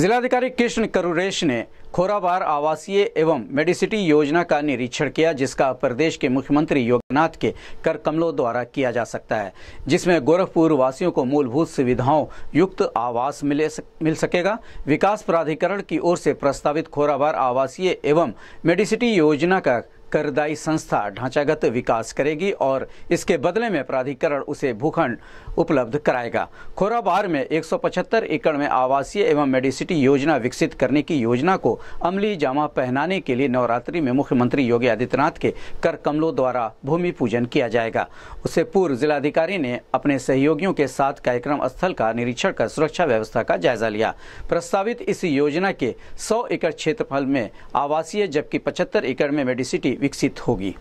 जिलाधिकारी कृष्ण करुरेश ने खोराबार आवासीय एवं मेडिसिटी योजना का निरीक्षण किया जिसका प्रदेश के मुख्यमंत्री योगनाथ के कर कमलों द्वारा किया जा सकता है जिसमें गोरखपुर वासियों को मूलभूत सुविधाओं युक्त आवास मिले मिल सकेगा विकास प्राधिकरण की ओर से प्रस्तावित खोराबार आवासीय एवं मेडिसिटी योजना का करदायी संस्था ढांचागत विकास करेगी और इसके बदले में प्राधिकरण उसे भूखंड उपलब्ध कराएगा खोराबार में 175 एकड़ में आवासीय एवं मेडिसिटी योजना विकसित करने की योजना को अमली जामा पहनाने के लिए नवरात्रि में मुख्यमंत्री योगी आदित्यनाथ के कर कमलों द्वारा भूमि पूजन किया जाएगा उससे पूर्व जिलाधिकारी ने अपने सहयोगियों के साथ कार्यक्रम स्थल का निरीक्षण कर सुरक्षा व्यवस्था का जायजा लिया प्रस्तावित इस योजना के सौ एकड़ क्षेत्रफल में आवासीय जबकि पचहत्तर एकड़ में मेडिसिटी विकसित होगी